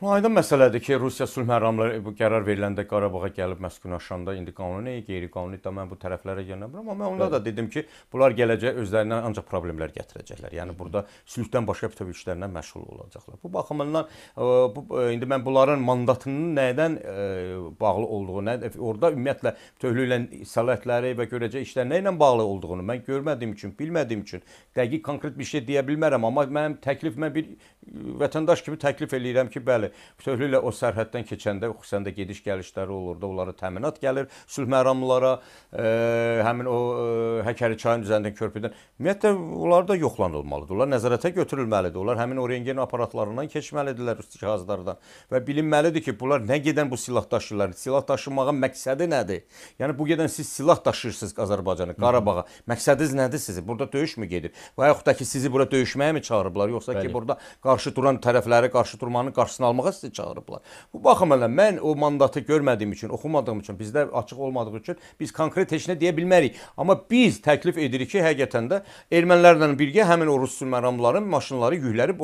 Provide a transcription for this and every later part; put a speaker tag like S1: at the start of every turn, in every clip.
S1: Bu aydın məsələdir ki, Rusiya sülh məramları bu qərar veriləndə Qarabağa gəlib məskunlaşanda indi qanuni, qeyri-qanuni da mən bu tərəflərə yenə bilmirəm, amma mən onda da dedim ki, bunlar gələcək özlərinə ancaq problemlər gətirəcəklər. Yəni burada sülhdən başqa bütün işlərlə məşğul olacaqlar. Bu baxımından bu indi mən bunların mandatının nədən bağlı olduğunu, nə, e, orada ümumiyyətlə töhlüklə səlahiyyətləri və görəcək işlər nə ilə bağlı olduğunu mən görmədiyim üçün, bilmədiyim üçün dəqiq konkret bir şey deyə bilmərəm, amma mənim təklif mən bir vətəndaş kimi təklif eləyirəm ki, bəli Bəli, bütövlüklə o sərhəddən keçəndə xüsusən də gediş-gəlişləri olurdu, onlara təminat gəlir, sülh məramlara, ə, e, həmin o ə, e, Həkəri çayın üzərindən körpüdən. Ümumiyyətlə onlar da yoxlanılmalıdır. Onlar nəzarətə götürülməlidir. Onlar həmin o rentgen aparatlarından keçməlidirlər cihazlardan və bilinməlidir ki, bunlar nə gedən bu silah daşıyırlar. Silah daşımağın məqsədi nədir? Yəni bu gedən siz silah daşıyırsınız Azərbaycanı, Qarabağa. Məqsədiniz nədir sizin? Burada döyüş mü gedir? Və yaxud da ki, sizi bura döyüşməyə mi çağırıblar, yoxsa Bəli. ki, burada qarşı duran tərəfləri qarşı durmanın qarşısını almağa sizi çağırıblar. Bu baxımdan mən o mandatı görmədiyim üçün, oxumadığım üçün, bizdə açıq olmadığı üçün biz konkret heç nə deyə bilmərik. Amma biz təklif edirik ki, həqiqətən də ermənilərlə birgə həmin o rus məramların maşınları, yükləri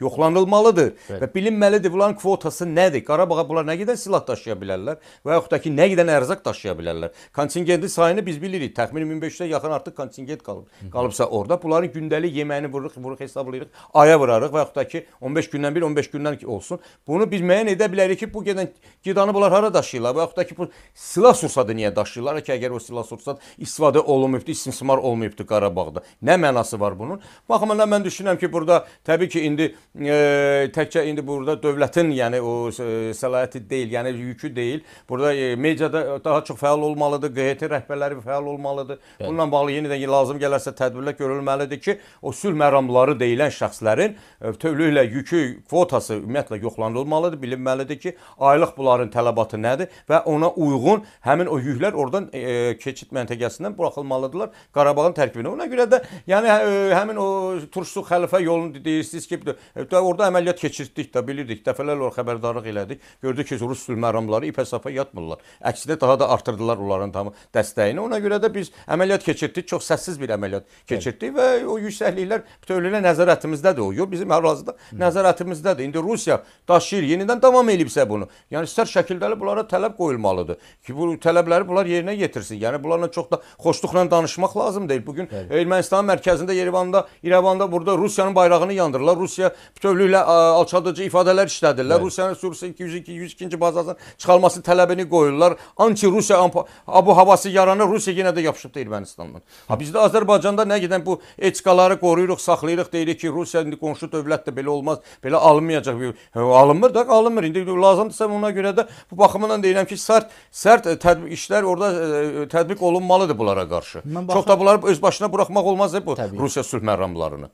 S1: yoxlanılmalıdır Bəli. və bilinməlidir bunların kvotası nədir? Qarabağa bunlar nə qədər silah daşıya bilərlər və yaxud da ki, nə qədər ərzaq daşıya bilərlər? Kontingentli sayını biz bilirik. Təxminən 1500-ə yaxın artıq kontingent qalıb. Qalıbsa orada bunların gündəlik yeməyini vururuq, vururuq hesablayırıq, aya vurarıq və yaxud da ki, 15 gündən bir, 15 gündən olsun. Bunu biz müəyyən edə bilərik ki, bu gedən qidanı bunlar hara daşıyırlar və yaxud da ki, bu silah sursadı niyə daşıyırlar? Ki, əgər o silah sursat istifadə olunmayıbdı, istismar olmayıbdı Qarabağda. Nə mənası var bunun? Baxımından mən düşünürəm ki, burada təbii ki, indi e, təkcə indi burada dövlətin, yəni o e, səlahiyyəti deyil, yəni yükü deyil. Burada e, mediada daha çox fəal olmalıdır, QHT rəhbərləri fəal olmalıdır. Bəli. Bununla bağlı yenidən lazım gələrsə tədbirlər görülməlidir ki, o sülh məramları deyilən şəxslərin bütövlüklə e, yükü, kvotası ümumiyyətlə yoxlanılmalıdır planlanılmalıdır, bilinməlidir ki, aylıq bunların tələbatı nədir və ona uyğun həmin o yüklər oradan e, e keçid məntəqəsindən buraxılmalıdırlar Qarabağın tərkibinə. Ona görə də yəni ə, hə, e, həmin o Turşuq xəlifə yolunu deyirsiniz ki, də orada əməliyyat keçirdik də bilirdik, dəfələrlə o xəbərdarlıq elədik. Gördük ki, rus sülməramları ipə sapa yatmırlar. Əksinə daha da artırdılar onların tamı dəstəyini. Ona görə də biz əməliyyat keçirdik, çox səssiz bir əməliyyat keçirdik və o yüksəkliklər bütövlüklə nəzarətimizdədir o yol. Bizim hər hazırda nəzarətimizdədir. İndi Rusiya daş daşıyır, yenidən davam elibsə bunu. Yəni istər şəkildəli bunlara tələb qoyulmalıdır ki, bu tələbləri bunlar yerinə yetirsin. Yəni bunlarla çox da xoşluqla danışmaq lazım deyil. Bu gün evet. Ermənistanın mərkəzində Yerevanda, İrəvanda burada Rusiyanın bayrağını yandırırlar. Rusiya bütövlüklə alçaldıcı ifadələr işlədirlər. Evet. Rusiyanın Sursa 202 102-ci bazasının çıxarılması tələbini qoyurlar. Anti-Rusiya abu havası yaranır. Rusiya yenə də yapışıbdı Ermənistandan. Ha bizdə Azərbaycanda nə gedən bu etikaları qoruyuruq, saxlayırıq, deyirik ki, Rusiya indi qonşu dövlət də belə olmaz, belə alınmayacaq. Alın alınmır da, alınmır. İndi lazımdırsa ona görə də bu baxımdan deyirəm ki, sərt sərt e, tətbiq işlər orada ə, e, e, tətbiq olunmalıdır bunlara qarşı. Baxım, Çox da bunları öz başına buraxmaq olmaz bu Təbii. Rusiya sülh məramlarını.